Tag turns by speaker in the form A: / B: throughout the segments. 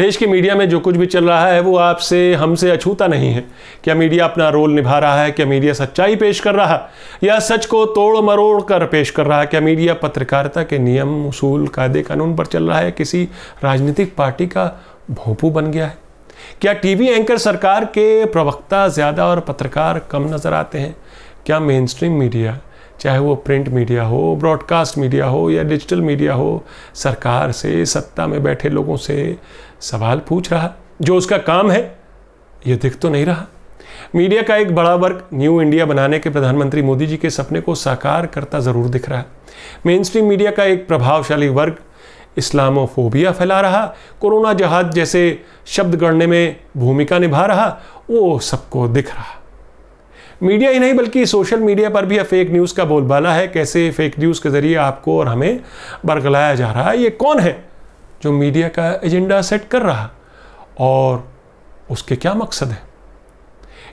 A: देश के मीडिया में जो कुछ भी चल रहा है वो आपसे हमसे अछूता नहीं है क्या मीडिया अपना रोल निभा रहा है क्या मीडिया सच्चाई पेश कर रहा है या सच को तोड़ मरोड़ कर पेश कर रहा है क्या मीडिया पत्रकारिता के नियम उसूल कायदे कानून पर चल रहा है किसी राजनीतिक पार्टी का भोंपू बन गया है क्या टीवी एंकर सरकार के प्रवक्ता ज़्यादा और पत्रकार कम नज़र आते हैं क्या मेन स्ट्रीम मीडिया चाहे वो प्रिंट मीडिया हो ब्रॉडकास्ट मीडिया हो या डिजिटल मीडिया हो सरकार से सत्ता में बैठे लोगों से सवाल पूछ रहा जो उसका काम है ये दिख तो नहीं रहा मीडिया का एक बड़ा वर्ग न्यू इंडिया बनाने के प्रधानमंत्री मोदी जी के सपने को साकार करता ज़रूर दिख रहा है मेन स्ट्रीम मीडिया का एक प्रभावशाली वर्ग इस्लामोफोबिया फैला रहा कोरोना जहाज जैसे शब्द गढ़ने में भूमिका निभा रहा वो सबको दिख रहा मीडिया ही नहीं बल्कि सोशल मीडिया पर भी अब फेक न्यूज़ का बोलबाला है कैसे फेक न्यूज़ के ज़रिए आपको और हमें बरगलाया जा रहा है ये कौन है जो मीडिया का एजेंडा सेट कर रहा और उसके क्या मकसद है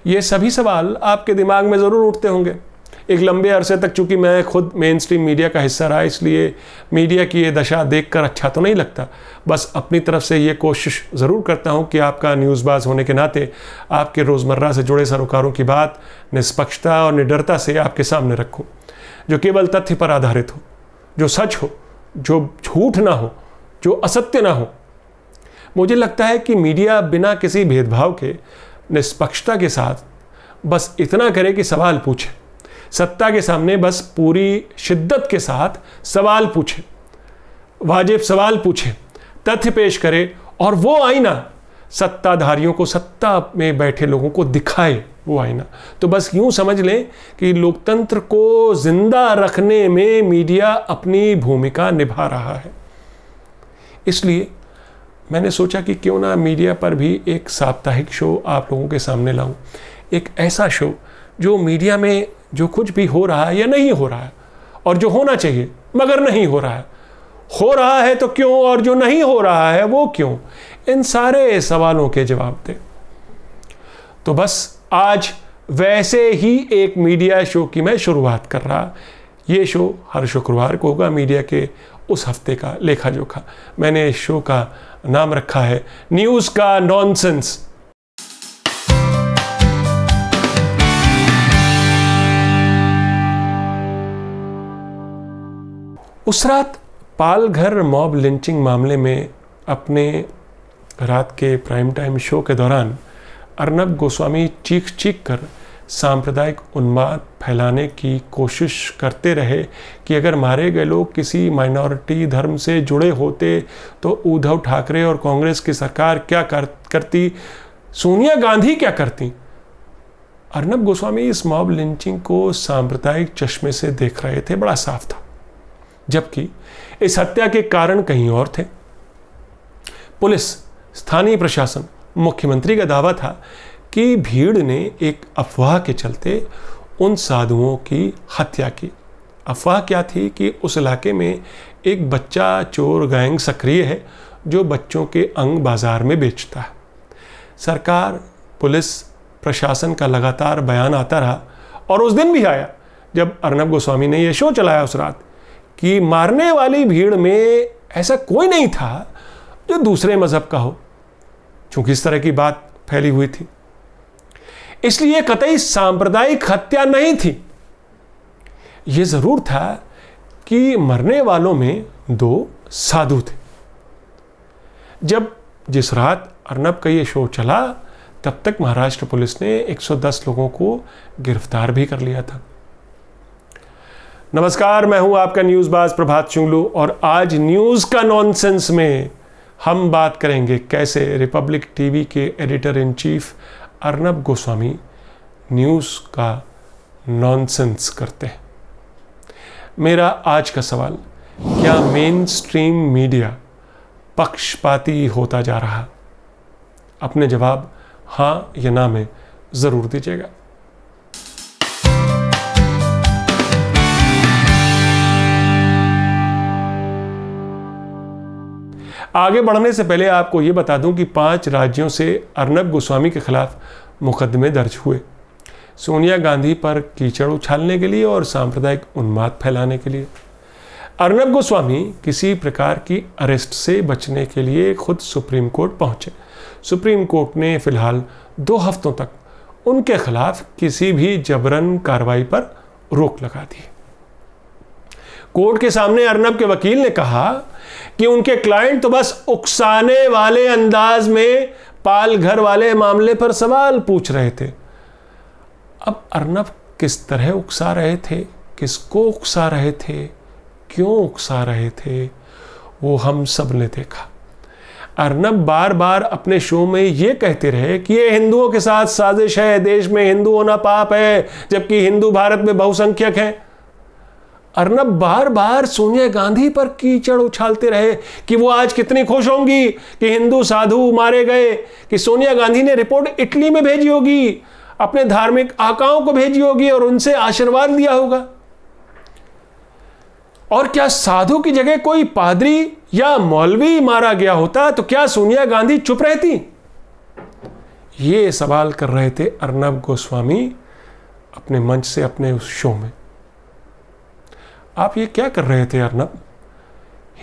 A: ये सभी सवाल आपके दिमाग में ज़रूर उठते होंगे एक लंबे अरसे तक चूंकि मैं खुद मेन स्ट्रीम मीडिया का हिस्सा रहा इसलिए मीडिया की ये दशा देख कर अच्छा तो नहीं लगता बस अपनी तरफ से ये कोशिश ज़रूर करता हूँ कि आपका न्यूज़बाज होने के नाते आपके रोज़मर्रा से जुड़े सरोकारों की बात निष्पक्षता और निडरता से आपके सामने रखूँ जो केवल तथ्य पर आधारित हो जो सच हो जो झूठ ना हो जो असत्य ना हो मुझे लगता है कि मीडिया बिना किसी भेदभाव के निष्पक्षता के साथ बस इतना करे कि सवाल पूछे सत्ता के सामने बस पूरी शिद्दत के साथ सवाल पूछे वाजिब सवाल पूछे तथ्य पेश करे और वो आईना सत्ताधारियों को सत्ता में बैठे लोगों को दिखाए वो आईना तो बस यूं समझ लें कि लोकतंत्र को जिंदा रखने में मीडिया अपनी भूमिका निभा रहा है इसलिए मैंने सोचा कि क्यों ना मीडिया पर भी एक साप्ताहिक शो आप लोगों के सामने लाऊं एक ऐसा शो जो मीडिया में जो कुछ भी हो रहा है या नहीं हो रहा है और जो होना चाहिए मगर नहीं हो रहा है हो रहा है तो क्यों और जो नहीं हो रहा है वो क्यों इन सारे सवालों के जवाब दें तो बस आज वैसे ही एक मीडिया शो की मैं शुरुआत कर रहा ये शो हर शुक्रवार को होगा मीडिया के उस हफ्ते का लेखा जोखा मैंने इस शो का नाम रखा है न्यूज़ का नॉनसेंस उस रात पालघर मॉब लिंचिंग मामले में अपने रात के प्राइम टाइम शो के दौरान अर्नब गोस्वामी चीख चीख कर सांप्रदायिक उन्माद फैलाने की कोशिश करते रहे कि अगर मारे गए लोग किसी माइनॉरिटी धर्म से जुड़े होते तो उद्धव ठाकरे और कांग्रेस की सरकार क्या कर, करती सोनिया गांधी क्या करती अर्नब गोस्वामी इस मॉब लिंचिंग को सांप्रदायिक चश्मे से देख रहे थे बड़ा साफ था जबकि इस हत्या के कारण कहीं और थे पुलिस स्थानीय प्रशासन मुख्यमंत्री का दावा था कि भीड़ ने एक अफवाह के चलते उन साधुओं की हत्या की अफवाह क्या थी कि उस इलाके में एक बच्चा चोर गैंग सक्रिय है जो बच्चों के अंग बाजार में बेचता है सरकार पुलिस प्रशासन का लगातार बयान आता रहा और उस दिन भी आया जब अर्नब गोस्वामी ने यह शो चलाया उस रात कि मारने वाली भीड़ में ऐसा कोई नहीं था जो दूसरे मज़हब का हो चूंकि इस तरह की बात फैली हुई थी इसलिए कतई सांप्रदायिक हत्या नहीं थी यह ज़रूर था कि मरने वालों में दो साधु थे जब जिस रात अर्नब का यह शो चला तब तक महाराष्ट्र पुलिस ने 110 लोगों को गिरफ्तार भी कर लिया था नमस्कार मैं हूं आपका न्यूज़ बाज प्रभात चुंगलू और आज न्यूज़ का नॉनसेंस में हम बात करेंगे कैसे रिपब्लिक टीवी के editor in chief Arnab Goswami news का नॉनसेंस करते हैं मेरा आज का सवाल क्या मेन स्ट्रीम मीडिया पक्षपाती होता जा रहा अपने जवाब हाँ या ना में ज़रूर दीजिएगा आगे बढ़ने से पहले आपको ये बता दूं कि पांच राज्यों से अर्नब गोस्वामी के खिलाफ मुकदमे दर्ज हुए सोनिया गांधी पर कीचड़ उछालने के लिए और सांप्रदायिक उन्माद फैलाने के लिए अर्नब गोस्वामी किसी प्रकार की अरेस्ट से बचने के लिए खुद सुप्रीम कोर्ट पहुंचे सुप्रीम कोर्ट ने फिलहाल दो हफ्तों तक उनके खिलाफ किसी भी जबरन कार्रवाई पर रोक लगा दी कोर्ट के सामने अर्नब के वकील ने कहा कि उनके क्लाइंट तो बस उकसाने वाले अंदाज में पाल घर वाले मामले पर सवाल पूछ रहे थे अब अर्नब किस तरह उकसा रहे थे किसको उकसा रहे थे क्यों उकसा रहे थे वो हम सब ने देखा अर्नब बार बार अपने शो में ये कहते रहे कि ये हिंदुओं के साथ साजिश है देश में हिंदू होना पाप है जबकि हिंदू भारत में बहुसंख्यक हैं अर्नब बार बार सोनिया गांधी पर कीचड़ उछालते रहे कि वो आज कितनी खुश होंगी कि हिंदू साधु मारे गए कि सोनिया गांधी ने रिपोर्ट इटली में भेजी होगी अपने धार्मिक आकाओं को भेजी होगी और उनसे आशीर्वाद लिया होगा और क्या साधु की जगह कोई पादरी या मौलवी मारा गया होता तो क्या सोनिया गांधी चुप रहती ये सवाल कर रहे थे अर्नब गोस्वामी अपने मंच से अपने उस शो में आप ये क्या कर रहे थे अर्नब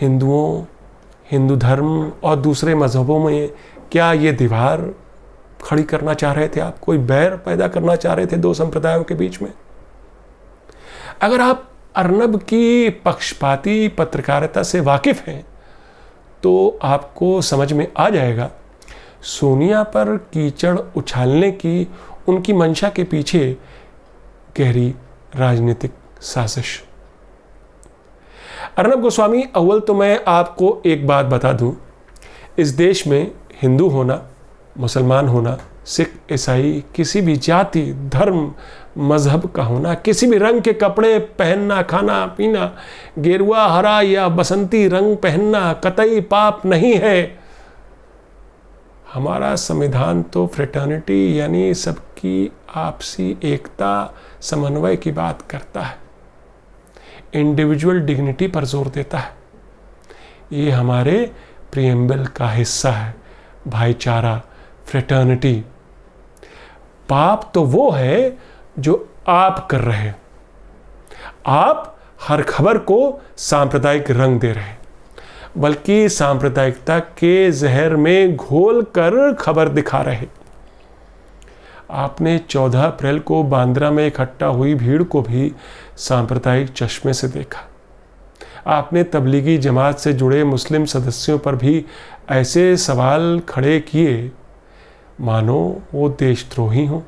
A: हिंदुओं हिंदू धर्म और दूसरे मज़हबों में क्या ये दीवार खड़ी करना चाह रहे थे आप कोई बैर पैदा करना चाह रहे थे दो संप्रदायों के बीच में अगर आप अर्नब की पक्षपाती पत्रकारिता से वाकिफ हैं तो आपको समझ में आ जाएगा सोनिया पर कीचड़ उछालने की उनकी मंशा के पीछे गहरी राजनीतिक साजिश अर्नब गोस्वामी अव्वल तो मैं आपको एक बात बता दूं इस देश में हिंदू होना मुसलमान होना सिख ईसाई किसी भी जाति धर्म मज़हब का होना किसी भी रंग के कपड़े पहनना खाना पीना गेरुआ हरा या बसंती रंग पहनना कतई पाप नहीं है हमारा संविधान तो फ्रेटर्निटी यानी सबकी आपसी एकता समन्वय की बात करता है इंडिविजुअल डिग्निटी पर जोर देता है ये हमारे प्रियम्बल का हिस्सा है भाईचारा फ्रेटर्निटी पाप तो वो है जो आप कर रहे हैं आप हर खबर को सांप्रदायिक रंग दे रहे हैं बल्कि सांप्रदायिकता के जहर में घोल कर खबर दिखा रहे हैं आपने 14 अप्रैल को बांद्रा में इकट्ठा हुई भीड़ को भी सांप्रदायिक चश्मे से देखा आपने तबलीगी जमात से जुड़े मुस्लिम सदस्यों पर भी ऐसे सवाल खड़े किए मानो वो देशद्रोही हों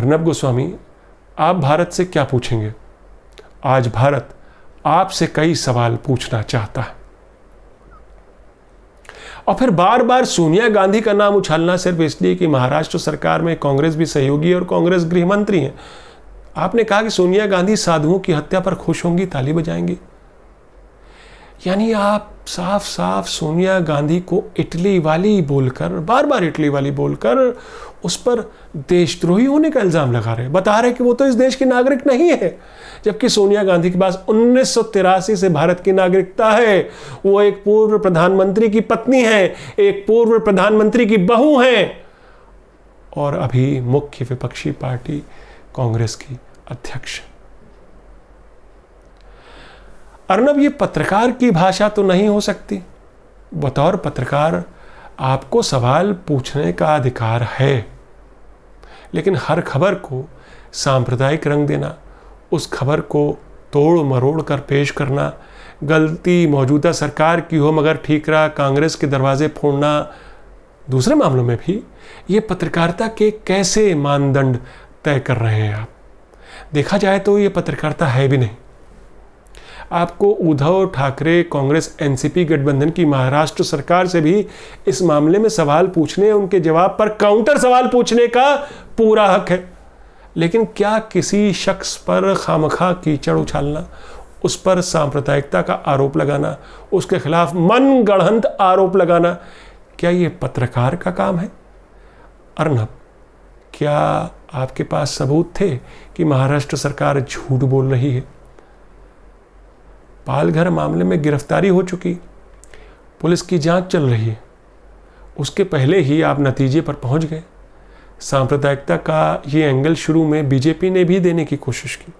A: अर्नब गोस्वामी आप भारत से क्या पूछेंगे आज भारत आपसे कई सवाल पूछना चाहता है और फिर बार बार सोनिया गांधी का नाम उछालना सिर्फ इसलिए कि महाराष्ट्र सरकार में कांग्रेस भी सहयोगी है और कांग्रेस गृह मंत्री हैं आपने कहा कि सोनिया गांधी साधुओं की हत्या पर खुश होंगी ताली बजाएंगी यानी आप साफ साफ सोनिया गांधी को इटली वाली बोलकर बार बार इटली वाली बोलकर उस पर देशद्रोही होने का इल्ज़ाम लगा रहे हैं बता रहे हैं कि वो तो इस देश के नागरिक नहीं है जबकि सोनिया गांधी के पास उन्नीस से भारत की नागरिकता है वो एक पूर्व प्रधानमंत्री की पत्नी है एक पूर्व प्रधानमंत्री की बहू हैं और अभी मुख्य विपक्षी पार्टी कांग्रेस की अध्यक्ष अर्नब ये पत्रकार की भाषा तो नहीं हो सकती बतौर पत्रकार आपको सवाल पूछने का अधिकार है लेकिन हर खबर को सांप्रदायिक रंग देना उस खबर को तोड़ मरोड़ कर पेश करना गलती मौजूदा सरकार की हो मगर ठीकरा कांग्रेस के दरवाजे फोड़ना दूसरे मामलों में भी ये पत्रकारिता के कैसे मानदंड तय कर रहे हैं आप देखा जाए तो ये पत्रकारिता है भी नहीं आपको उद्धव ठाकरे कांग्रेस एनसीपी गठबंधन की महाराष्ट्र सरकार से भी इस मामले में सवाल पूछने उनके जवाब पर काउंटर सवाल पूछने का पूरा हक है लेकिन क्या किसी शख्स पर खामखा कीचड़ उछालना उस पर सांप्रदायिकता का आरोप लगाना उसके खिलाफ मन गढ़ंत आरोप लगाना क्या ये पत्रकार का काम है अर्नब क्या आपके पास सबूत थे कि महाराष्ट्र सरकार झूठ बोल रही है पालघर मामले में गिरफ्तारी हो चुकी पुलिस की जांच चल रही है उसके पहले ही आप नतीजे पर पहुंच गए सांप्रदायिकता का ये एंगल शुरू में बीजेपी ने भी देने की कोशिश की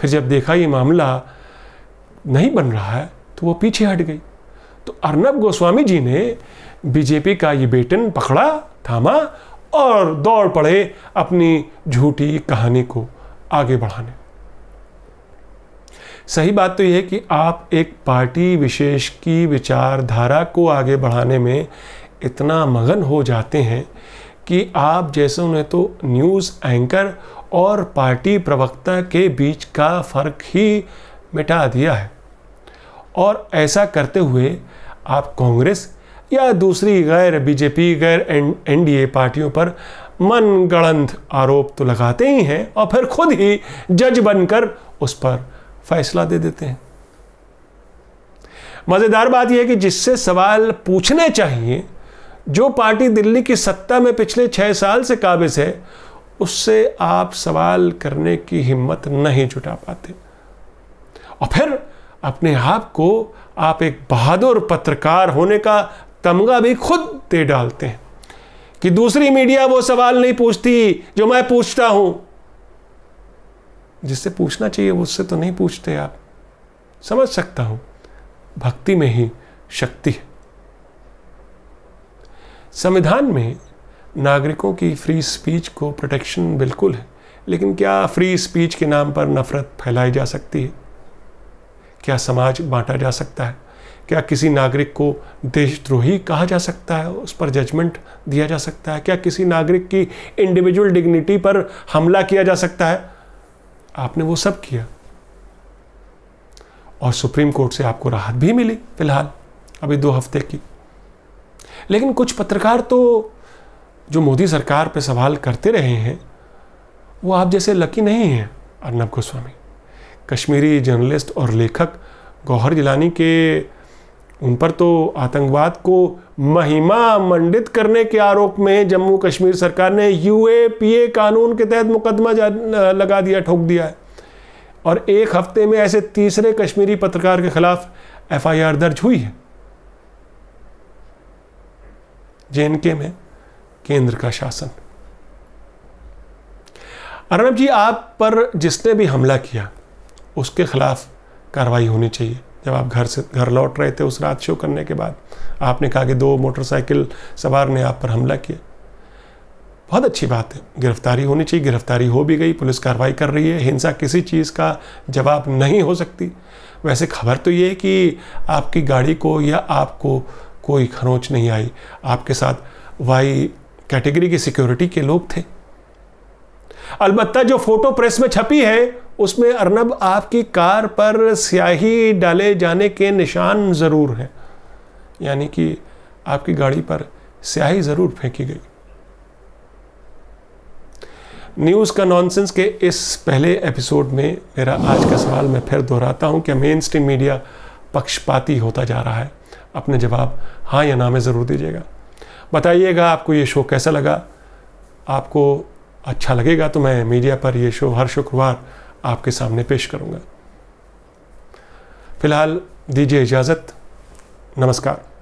A: फिर जब देखा ये मामला नहीं बन रहा है तो वो पीछे हट गई तो अर्नब गोस्वामी जी ने बीजेपी का ये बेटन पकड़ा थामा और दौड़ पड़े अपनी झूठी कहानी को आगे बढ़ाने सही बात तो यह है कि आप एक पार्टी विशेष की विचारधारा को आगे बढ़ाने में इतना मगन हो जाते हैं कि आप जैसे उन्हें तो न्यूज़ एंकर और पार्टी प्रवक्ता के बीच का फ़र्क ही मिटा दिया है और ऐसा करते हुए आप कांग्रेस या दूसरी गैर बीजेपी गैर एनडीए पार्टियों पर मन आरोप तो लगाते ही हैं और फिर खुद ही जज बनकर उस पर फैसला दे देते हैं मज़ेदार बात यह है कि जिससे सवाल पूछने चाहिए जो पार्टी दिल्ली की सत्ता में पिछले छह साल से काबिज है उससे आप सवाल करने की हिम्मत नहीं जुटा पाते और फिर अपने आप को आप एक बहादुर पत्रकार होने का तमगा भी खुद दे डालते हैं कि दूसरी मीडिया वो सवाल नहीं पूछती जो मैं पूछता हूं जिससे पूछना चाहिए उससे तो नहीं पूछते आप समझ सकता हूँ भक्ति में ही शक्ति है संविधान में नागरिकों की फ्री स्पीच को प्रोटेक्शन बिल्कुल है लेकिन क्या फ्री स्पीच के नाम पर नफरत फैलाई जा सकती है क्या समाज बांटा जा सकता है क्या किसी नागरिक को देशद्रोही कहा जा सकता है उस पर जजमेंट दिया जा सकता है क्या किसी नागरिक की इंडिविजुअल डिग्निटी पर हमला किया जा सकता है आपने वो सब किया और सुप्रीम कोर्ट से आपको राहत भी मिली फिलहाल अभी दो हफ्ते की लेकिन कुछ पत्रकार तो जो मोदी सरकार पर सवाल करते रहे हैं वो आप जैसे लकी नहीं हैं अर्नब गोस्वामी कश्मीरी जर्नलिस्ट और लेखक गौहर जिलानी के उन पर तो आतंकवाद को महिमा मंडित करने के आरोप में जम्मू कश्मीर सरकार ने यूएपीए कानून के तहत मुकदमा लगा दिया ठोक दिया है और एक हफ्ते में ऐसे तीसरे कश्मीरी पत्रकार के खिलाफ एफआईआर दर्ज हुई है जेएनके में केंद्र का शासन अर्णब जी आप पर जिसने भी हमला किया उसके खिलाफ कार्रवाई होनी चाहिए जब आप घर से घर लौट रहे थे उस रात शो करने के बाद आपने कहा कि दो मोटरसाइकिल सवार ने आप पर हमला किया बहुत अच्छी बात है गिरफ्तारी होनी चाहिए गिरफ्तारी हो भी गई पुलिस कार्रवाई कर रही है हिंसा किसी चीज़ का जवाब नहीं हो सकती वैसे खबर तो ये है कि आपकी गाड़ी को या आपको कोई खनोच नहीं आई आपके साथ वाई कैटेगरी की सिक्योरिटी के लोग थे अलबत्ता जो फ़ोटो प्रेस में छपी है उसमें अर्नब आपकी कार पर स्याही डाले जाने के निशान ज़रूर हैं यानी कि आपकी गाड़ी पर स्याही ज़रूर फेंकी गई न्यूज़ का नॉनसेंस के इस पहले एपिसोड में मेरा आज का सवाल मैं फिर दोहराता हूं कि मेन स्ट्रीम मीडिया पक्षपाती होता जा रहा है अपने जवाब हाँ या ना में ज़रूर दीजिएगा बताइएगा आपको ये शो कैसा लगा आपको अच्छा लगेगा तो मैं मीडिया पर यह शो हर शुक्रवार आपके सामने पेश करूँगा फिलहाल दीजिए इजाज़त नमस्कार